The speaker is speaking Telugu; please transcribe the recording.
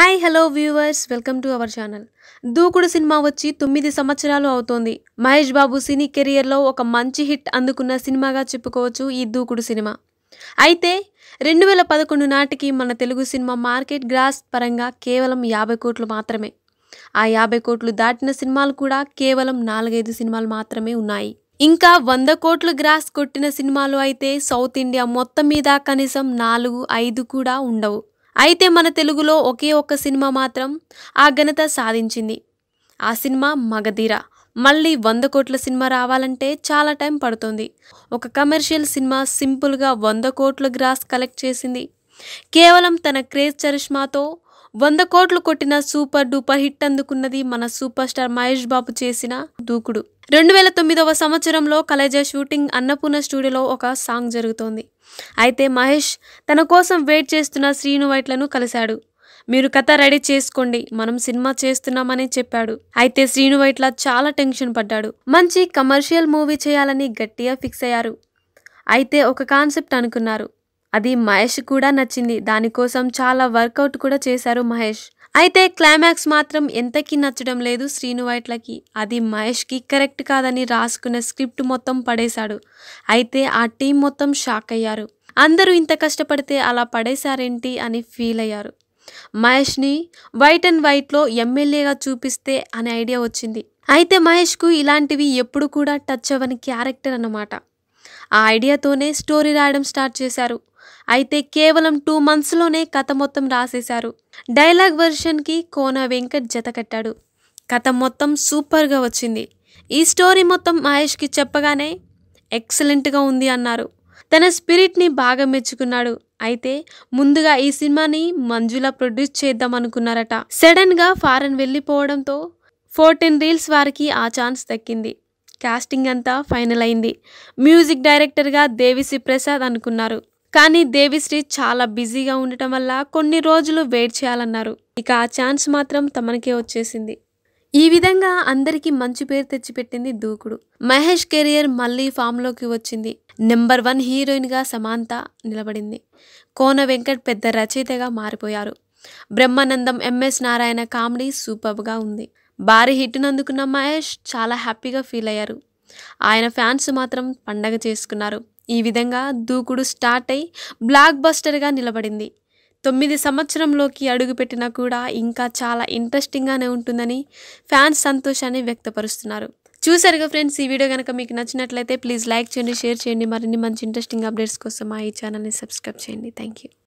hi hello viewers welcome to our channel Dookudu సినిమా వచ్చి తొమ్మిది సంవత్సరాలు అవుతోంది మహేష్ బాబు సినీ కెరియర్లో ఒక మంచి హిట్ అందుకున్న సినిమాగా చెప్పుకోవచ్చు ఈ దూకుడు సినిమా అయితే రెండు వేల పదకొండు నాటికి మన తెలుగు సినిమా మార్కెట్ గ్రాస్ పరంగా కేవలం యాభై కోట్లు మాత్రమే ఆ యాభై కోట్లు దాటిన సినిమాలు కూడా కేవలం నాలుగైదు సినిమాలు మాత్రమే ఉన్నాయి ఇంకా వంద కోట్లు గ్రాస్ కొట్టిన సినిమాలు అయితే సౌత్ ఇండియా మొత్తం మీద కనీసం నాలుగు ఐదు కూడా ఉండవు అయితే మన తెలుగులో ఒకే ఒక్క సినిమా మాత్రం ఆ ఘనత సాధించింది ఆ సినిమా మగధీర మళ్ళీ వంద కోట్ల సినిమా రావాలంటే చాలా టైం పడుతుంది ఒక కమర్షియల్ సినిమా సింపుల్గా వంద కోట్ల గ్రాస్ కలెక్ట్ చేసింది కేవలం తన క్రేజ్ చరిష్మాతో వంద కోట్లు కొట్టిన సూపర్ డూపర్ హిట్ అందుకున్నది మన సూపర్ స్టార్ మహేష్ బాబు చేసిన దూకుడు రెండు వేల తొమ్మిదవ సంవత్సరంలో కలేజా షూటింగ్ అన్నపూర్ణ స్టూడియోలో ఒక సాంగ్ జరుగుతోంది అయితే మహేష్ తన కోసం వెయిట్ చేస్తున్న శ్రీను వైట్లను కలిశాడు మీరు కథ రెడీ చేసుకోండి మనం సినిమా చేస్తున్నామని చెప్పాడు అయితే శ్రీను వైట్ల చాలా టెన్షన్ పడ్డాడు మంచి కమర్షియల్ మూవీ చేయాలని గట్టిగా ఫిక్స్ అయ్యారు అయితే ఒక కాన్సెప్ట్ అనుకున్నారు అది మహేష్ కూడా నచ్చింది దానికోసం చాలా వర్కౌట్ కూడా చేశారు మహేష్ అయితే క్లైమాక్స్ మాత్రం ఎంతకీ నచ్చడం లేదు శ్రీను వైట్లకి అది మహేష్కి కరెక్ట్ కాదని రాసుకున్న స్క్రిప్ట్ మొత్తం పడేశాడు అయితే ఆ టీం మొత్తం షాక్ అయ్యారు అందరూ ఇంత కష్టపడితే అలా పడేశారేంటి అని ఫీల్ అయ్యారు మహేష్ని వైట్ అండ్ వైట్లో ఎమ్మెల్యేగా చూపిస్తే అనే ఐడియా వచ్చింది అయితే మహేష్కు ఇలాంటివి ఎప్పుడు కూడా టచ్ అవ్వని క్యారెక్టర్ అన్నమాట ఆ ఐడియాతోనే స్టోరీ రాయడం స్టార్ట్ చేశారు అయితే కేవలం టూ మంత్స్లోనే కథ మొత్తం రాసేశారు డైలాగ్ వెర్షన్కి కోన వెంకట్ జత కట్టాడు కథ మొత్తం సూపర్గా వచ్చింది ఈ స్టోరీ మొత్తం మహేష్కి చెప్పగానే ఎక్సలెంట్గా ఉంది అన్నారు తన స్పిరిట్ని బాగా మెచ్చుకున్నాడు అయితే ముందుగా ఈ సినిమాని మంజుల ప్రొడ్యూస్ చేద్దాం అనుకున్నారట సడన్గా ఫారెన్ వెళ్ళిపోవడంతో ఫోర్టీన్ రీల్స్ వారికి ఆ ఛాన్స్ దక్కింది కాస్టింగ్ అంతా ఫైనల్ అయింది మ్యూజిక్ డైరెక్టర్గా దేవిశ్రీ ప్రసాద్ అనుకున్నారు కానీ దేవిశ్రీ చాలా బిజీగా ఉండటం వల్ల కొన్ని రోజులు వెయిట్ చేయాలన్నారు ఇక ఆ ఛాన్స్ మాత్రం తమనికే వచ్చేసింది ఈ విధంగా అందరికీ మంచి పేరు తెచ్చిపెట్టింది దూకుడు మహేష్ కెరియర్ మళ్ళీ ఫామ్లోకి వచ్చింది నెంబర్ వన్ హీరోయిన్గా సమాంత నిలబడింది కోన వెంకట్ పెద్ద రచయితగా మారిపోయారు బ్రహ్మానందం ఎంఎస్ నారాయణ కామెడీ సూపర్గా ఉంది భారీ హిట్ నందుకున్న మహేష్ చాలా హ్యాపీగా ఫీల్ అయ్యారు ఆయన ఫ్యాన్స్ మాత్రం పండగ చేసుకున్నారు ఈ విధంగా దూకుడు స్టార్ట్ అయి బ్లాక్ బస్టర్గా నిలబడింది తొమ్మిది సంవత్సరంలోకి అడుగుపెట్టినా కూడా ఇంకా చాలా ఇంట్రెస్టింగ్గానే ఉంటుందని ఫ్యాన్స్ సంతోషాన్ని వ్యక్తపరుస్తున్నారు చూసారుగా ఫ్రెండ్స్ ఈ వీడియో కనుక మీకు నచ్చినట్లయితే ప్లీజ్ లైక్ చేయండి షేర్ చేయండి మరిన్ని మంచి ఇంట్రెస్టింగ్ అప్డేట్స్ కోసం మా ఈ ఛానల్ని సబ్స్క్రైబ్ చేయండి థ్యాంక్ యూ